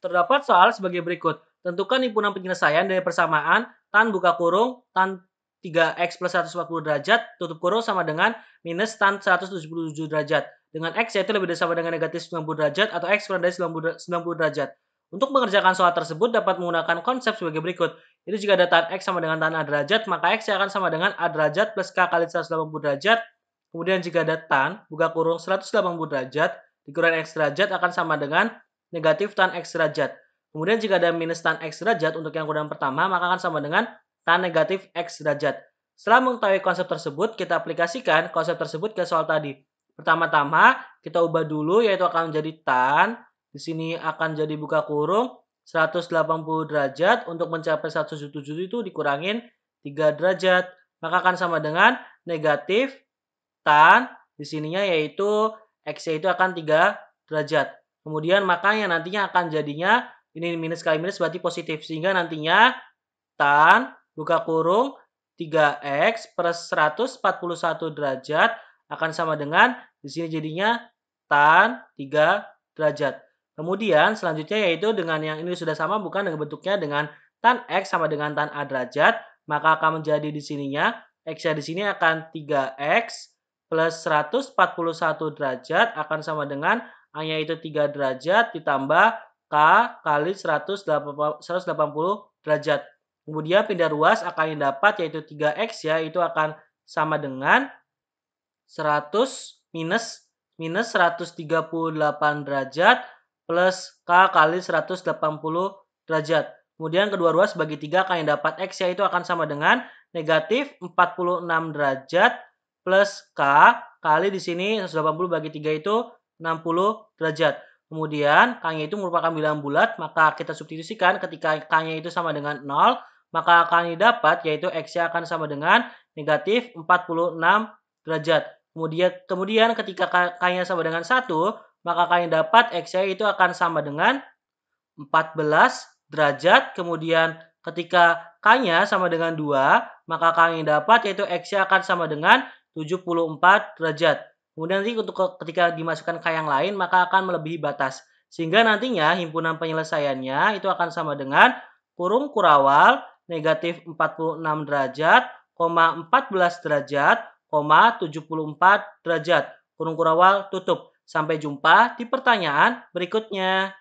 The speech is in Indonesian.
Terdapat soal sebagai berikut. Tentukan himpunan penyelesaian dari persamaan tan buka kurung tan 3x plus 140 derajat tutup kurung sama dengan minus tan 177 derajat. Dengan x yaitu lebih dari sama dengan negatif 90 derajat atau x kurang dari 90 derajat. Untuk mengerjakan soal tersebut dapat menggunakan konsep sebagai berikut. Itu jika ada tan X sama dengan tan A derajat, maka X akan sama dengan A derajat plus K kali 180 derajat. Kemudian jika ada tan, buka kurung 180 derajat, dikurang X derajat akan sama dengan negatif tan x derajat. Kemudian jika ada minus tan x derajat untuk yang kurang pertama, maka akan sama dengan tan negatif x derajat. Setelah mengetahui konsep tersebut, kita aplikasikan konsep tersebut ke soal tadi. Pertama-tama, kita ubah dulu yaitu akan menjadi tan. Di sini akan jadi buka kurung 180 derajat. Untuk mencapai 177 itu dikurangin 3 derajat. Maka akan sama dengan negatif tan. Di sininya yaitu x itu akan 3 derajat. Kemudian makanya nantinya akan jadinya ini minus kali minus berarti positif. Sehingga nantinya tan buka kurung 3x plus 141 derajat akan sama dengan di sini jadinya tan 3 derajat. Kemudian selanjutnya yaitu dengan yang ini sudah sama bukan dengan bentuknya dengan tan x sama dengan tan a derajat, maka akan menjadi di sininya x-nya di sini akan 3x plus 141 derajat akan sama dengan hanya itu 3 derajat ditambah K kali 180, 180 derajat. Kemudian pindah ruas akan yang dapat yaitu 3X ya, itu akan sama dengan 100 minus minus 138 derajat plus K kali 180 derajat. Kemudian kedua ruas bagi 3 akan yang dapat X ya itu akan sama dengan negatif 46 derajat plus K kali di sini 180 bagi 3 itu 60 derajat. Kemudian k itu merupakan bilangan bulat, maka kita substitusikan ketika k itu sama dengan 0, maka akan didapat yaitu x akan sama dengan negatif 46 derajat. Kemudian, kemudian ketika k sama dengan 1, maka k dapat x itu akan sama dengan 14 derajat. Kemudian ketika k sama dengan 2, maka k dapat yaitu x akan sama dengan 74 derajat. Kemudian nanti ketika dimasukkan ke yang lain, maka akan melebihi batas. Sehingga nantinya himpunan penyelesaiannya itu akan sama dengan kurung kurawal negatif 46 derajat, 14 derajat, 74 derajat. Kurung kurawal tutup. Sampai jumpa di pertanyaan berikutnya.